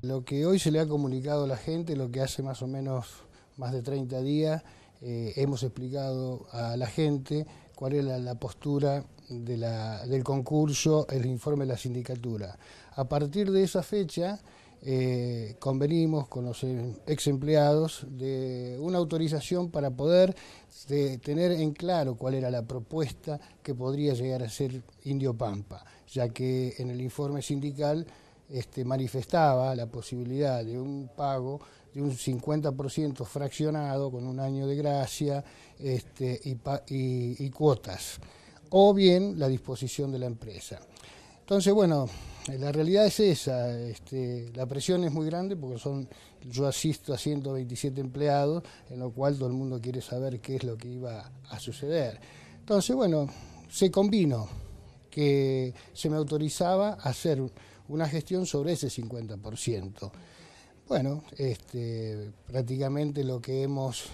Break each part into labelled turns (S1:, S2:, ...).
S1: Lo que hoy se le ha comunicado a la gente, lo que hace más o menos más de 30 días, eh, hemos explicado a la gente cuál era la, postura del concurso, el informe de la sindicatura. A partir de esa fecha, eh, convenimos con los em, ex empleados de una autorización para poder tener en claro cuál era la propuesta que podría llegar a ser Indio Pampa, ya que en el informe sindical este, manifestaba la posibilidad de un pago de un 50% fraccionado con un año de gracia este, y, cuotas, o bien la disposición de la empresa. Entonces, bueno, la realidad es esa, este, la presión es muy grande porque son, yo asisto a 127 empleados, en lo cual todo el mundo quiere saber qué es lo que iba a suceder. Entonces, bueno, se combinó que se me autorizaba a hacer una gestión sobre ese 50%. Bueno, este, prácticamente lo que hemos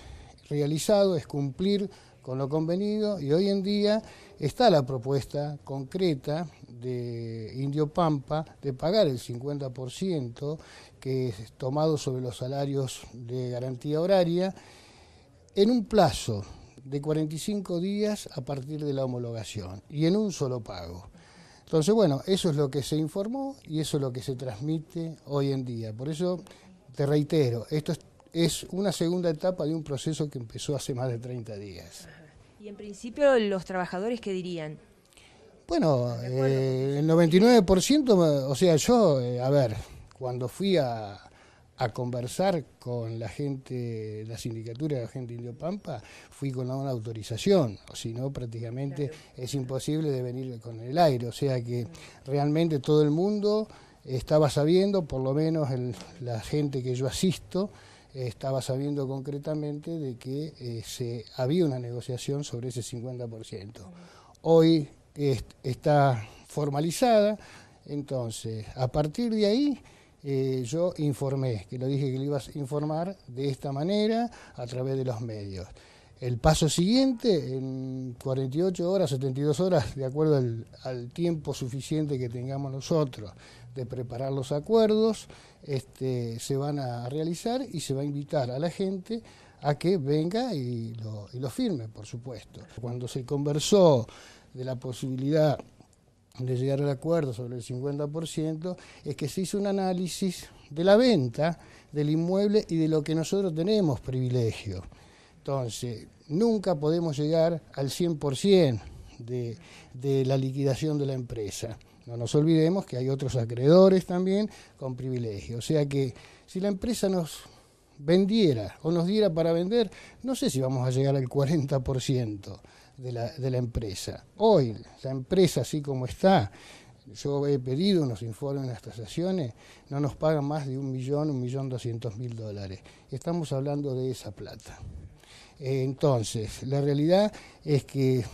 S1: realizado es cumplir con lo convenido y hoy en día está la propuesta concreta de Indio Pampa de pagar el 50% que es tomado sobre los salarios de garantía horaria en un plazo de 45 días a partir de la homologación y en un solo pago. Entonces, bueno, eso es lo que se informó y eso es lo que se transmite hoy en día. Por eso, te reitero, esto es, una segunda etapa de un proceso que empezó hace más de 30 días. Y en principio, los trabajadores, ¿qué dirían? Bueno, eh, el 99%, o sea, yo, eh, a ver, cuando fui a, a conversar con la gente, la sindicatura de la gente Indio Pampa, fui con una autorización, o si no, prácticamente es imposible de venir con el aire. O sea que realmente todo el mundo estaba sabiendo, por lo menos la gente que yo asisto, estaba sabiendo concretamente de que eh, se, había una negociación sobre ese 50%. Hoy está formalizada, entonces, a partir de ahí eh, yo informé, que lo dije que lo ibas a informar de esta manera a través de los medios. El paso siguiente, en 48 horas, 72 horas, de acuerdo al, tiempo suficiente que tengamos nosotros de preparar los acuerdos, este, se van a realizar y se va a invitar a la gente a que venga y lo, y lo firme, por supuesto. Cuando se conversó de la posibilidad de llegar al acuerdo sobre el 50%, es que se hizo un análisis de la venta del inmueble y de lo que nosotros tenemos privilegio. Entonces, nunca podemos llegar al 100% de, de la liquidación de la empresa. No nos olvidemos que hay otros acreedores también con privilegio. O sea que si la empresa nos vendiera o nos diera para vender, no sé si vamos a llegar al 40% de la, empresa. Hoy, la empresa así como está, yo he pedido nos informes en las tasaciones, no nos pagan más de un millón, un millón doscientos mil dólares. Estamos hablando de esa plata. Eh, entonces, la realidad es que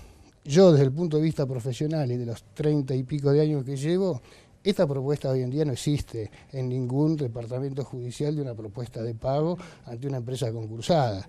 S1: yo desde el punto de vista profesional y de los treinta y pico de años que llevo, esta propuesta hoy en día no existe en ningún departamento judicial de una propuesta de pago ante una empresa concursada.